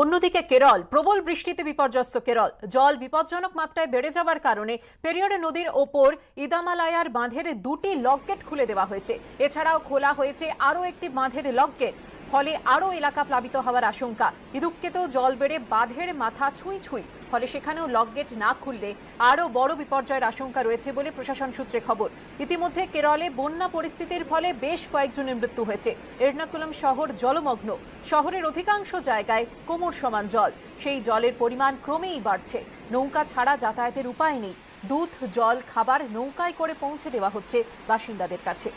অন্যদিকে কেরল প্রবল বৃষ্টিতে বিপর্যস্ত কেরল জল বিপজ্জনক মাত্রায় বেড়ে যাওয়ার কারণে পেরিয়ডে নদীর ওপর ইদামালায়ার বাঁধের দুটি লকগেট খুলে দেওয়া হয়েছে এছাড়াও খোলা হয়েছে আরও একটি বাঁধের লকগেট ফলে আরও এলাকা প্লাবিত হওয়ার আশঙ্কা ইদুক্কেতেও জল বেড়ে বাঁধের মাথা ছুঁই ছুঁই ফলে সেখানেও লকগেট না খুললে আরও বড় বিপর্যয়ের আশঙ্কা রয়েছে বলে প্রশাসন সূত্রে খবর ইতিমধ্যে কেরলে বন্যা পরিস্থিতির ফলে বেশ কয়েকজনের মৃত্যু হয়েছে এর্নাকুলাম শহর জলমগ্ন শহরের অধিকাংশ জায়গায় কোমর সমান জল সেই জলের পরিমাণ ক্রমেই বাড়ছে নৌকা ছাড়া যাতায়াতের উপায় নেই দুধ জল খাবার নৌকায় করে পৌঁছে দেওয়া হচ্ছে বাসিন্দাদের কাছে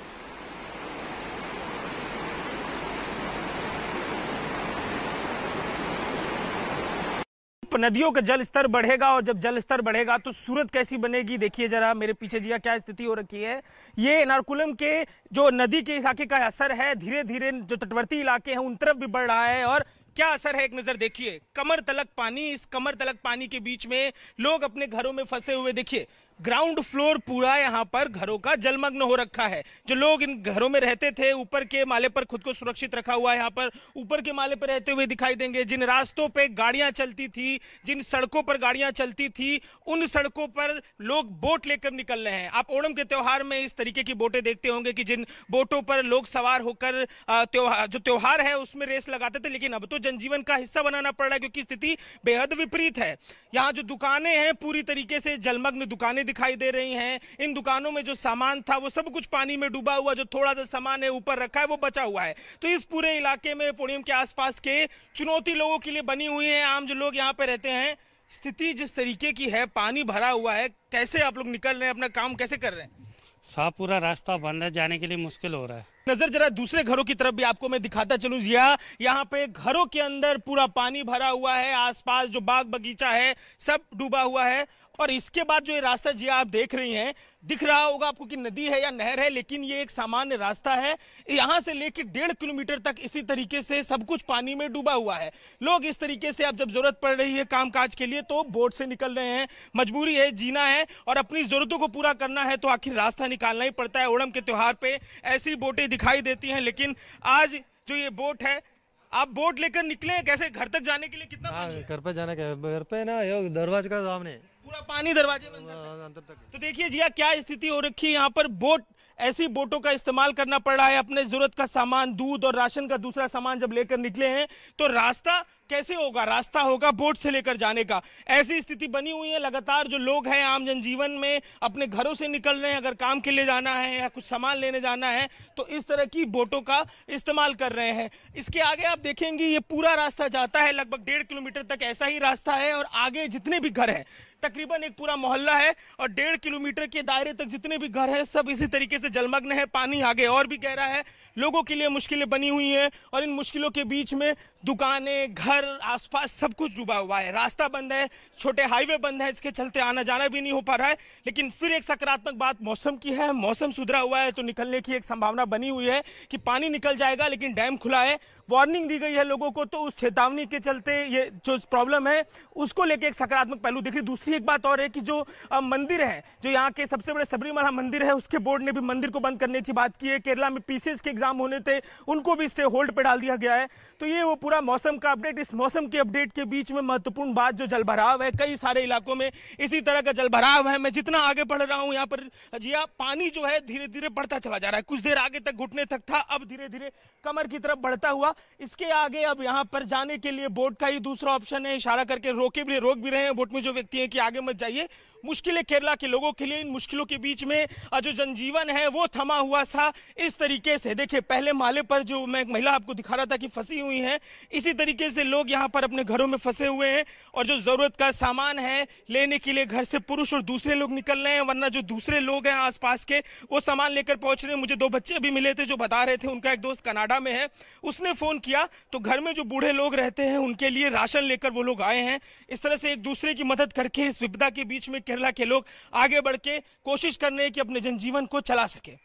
नदियों का जल स्तर बढ़ेगा और जब जल स्तर बढ़ेगा तो सूरत कैसी बनेगी देखिए जरा मेरे पीछे जिया क्या स्थिति हो रखी है ये नारकुलम के जो नदी के इलाके का असर है धीरे धीरे जो तटवर्ती इलाके हैं उन तरफ भी बढ़ रहा है और क्या असर है एक नजर देखिए कमर तलक पानी इस कमर तलक पानी के बीच में लोग अपने घरों में फंसे हुए देखिए ग्राउंड फ्लोर पूरा यहां पर घरों का जलमग्न हो रखा है जो लोग इन घरों में रहते थे ऊपर के माले पर खुद को सुरक्षित रखा हुआ है यहां पर ऊपर के माले पर रहते हुए दिखाई देंगे जिन रास्तों पे गाड़ियां चलती थी जिन सड़कों पर गाड़ियां चलती थी उन सड़कों पर लोग बोट लेकर निकल रहे हैं आप ओणम के त्यौहार में इस तरीके की बोटें देखते होंगे कि जिन बोटों पर लोग सवार होकर जो त्यौहार है उसमें रेस लगाते थे लेकिन अब तो जनजीवन का हिस्सा बनाना पड़ रहा है क्योंकि स्थिति बेहद विपरीत है यहाँ जो दुकानें हैं पूरी तरीके से जलमग्न दुकानें दिखाई दे रही हैं इन दुकानों में जो सामान था वो सब कुछ पानी में डूबा हुआ जो थोड़ा सा सामान है ऊपर रखा है वो बचा हुआ है तो इस पूरे इलाके में पुणियम के आसपास के चुनौती लोगों के लिए बनी हुई है आम जो लोग यहाँ पे रहते हैं स्थिति जिस तरीके की है पानी भरा हुआ है कैसे आप लोग निकल रहे हैं अपना काम कैसे कर रहे हैं साहब पूरा रास्ता बंद है जाने के लिए मुश्किल हो रहा है नजर जरा दूसरे घरों की तरफ भी आपको मैं दिखाता चलूं जिया यहाँ पे घरों के अंदर पूरा पानी भरा हुआ है आसपास जो बाग बगीचा है सब डूबा हुआ है और इसके बाद जो ये रास्ता जिया आप देख रही हैं दिख रहा होगा आपको कि नदी है या नहर है लेकिन ये एक सामान्य रास्ता है यहां से लेकर डेढ़ किलोमीटर तक इसी तरीके से सब कुछ पानी में डूबा हुआ है लोग इस तरीके से अब जब जरूरत पड़ रही है कामकाज के लिए तो बोट से निकल रहे हैं मजबूरी है जीना है और अपनी जरूरतों को पूरा करना है तो आखिर रास्ता निकालना ही पड़ता है ओणम के त्यौहार पे ऐसी बोटें दिखाई देती हैं लेकिन आज जो ये बोट है आप बोट लेकर निकले हैं कैसे घर तक जाने के लिए कितना हाँ, घर पे जाने के घर पे ना ये दरवाजे का सामने पूरा पानी दरवाजे हाँ, अंदर तक तो देखिए जिया क्या स्थिति हो रखी है यहाँ पर बोट ऐसी बोटों का इस्तेमाल करना पड़ रहा है अपने जरूरत का सामान दूध और राशन का दूसरा सामान जब लेकर निकले हैं तो रास्ता कैसे होगा रास्ता होगा बोट से लेकर जाने का ऐसी स्थिति बनी हुई है लगातार जो लोग हैं आम जनजीवन में अपने घरों से निकल रहे हैं अगर काम के लिए जाना है या कुछ सामान लेने जाना है तो इस तरह की बोटों का इस्तेमाल कर रहे हैं इसके आगे आप देखेंगे ये पूरा रास्ता जाता है लगभग डेढ़ किलोमीटर तक ऐसा ही रास्ता है और आगे जितने भी घर है तकरीबन एक पूरा मोहल्ला है और डेढ़ किलोमीटर के दायरे तक जितने भी घर हैं सब इसी तरीके से जलमग्न है पानी आगे और भी गहरा है लोगों के लिए मुश्किलें बनी हुई हैं और इन मुश्किलों के बीच में दुकानें घर अंदर आसपास सब कुछ डूबा हुआ है रास्ता बंद है छोटे हाईवे बंद है इसके चलते आना जाना भी नहीं हो पा रहा है लेकिन फिर एक सकारात्मक बात मौसम की है मौसम सुधरा हुआ है तो निकलने की एक संभावना बनी हुई है कि पानी निकल जाएगा लेकिन डैम खुला है वार्निंग दी गई है लोगों को तो उस चेतावनी के चलते ये जो प्रॉब्लम है उसको लेकर एक सकारात्मक पहलू दिख रही दूसरी एक बात और है कि जो मंदिर है जो यहाँ के सबसे बड़े सबरीमला मंदिर है उसके बोर्ड ने भी मंदिर को बंद करने की बात की है केरला में पीसीएस के एग्जाम होने थे उनको भी स्टे होल्ड पर डाल दिया गया है तो ये वो पूरा मौसम का अपडेट इस इस मौसम के अपडेट के बीच में महत्वपूर्ण बात जो जल भराव है कई सारे इलाकों में इसी तरह का जल भराव है मैं जितना आगे बढ़ रहा हूं यहां पर जिया पानी जो है धीरे धीरे बढ़ता चला जा रहा है कुछ देर आगे तक घुटने तक था अब धीरे धीरे कमर की तरफ बढ़ता हुआ इसके आगे अब यहां पर जाने के लिए बोट का ही दूसरा ऑप्शन है इशारा करके रोके भी रोक भी रहे हैं बोट में जो व्यक्ति है कि आगे मत जाइए मुश्किलें केरला के लोगों के लिए इन मुश्किलों के बीच में जो जनजीवन है वो थमा हुआ था इस तरीके से देखिए पहले माले पर जो मैं महिला आपको दिखा रहा था कि फंसी हुई है इसी तरीके से लोग यहाँ पर अपने घरों में फंसे हुए हैं और जो जरूरत का सामान है लेने के लिए घर से पुरुष और दूसरे लोग निकल रहे हैं वरना जो दूसरे लोग हैं आसपास के वो सामान लेकर पहुंच रहे हैं मुझे दो बच्चे भी मिले थे जो बता रहे थे उनका एक दोस्त कनाडा में है उसने फोन किया तो घर में जो बूढ़े लोग रहते हैं उनके लिए राशन लेकर वो लोग आए हैं इस तरह से एक दूसरे की मदद करके इस विपदा के बीच में केरला के लोग आगे बढ़ के कोशिश कर रहे हैं कि अपने जनजीवन को चला सके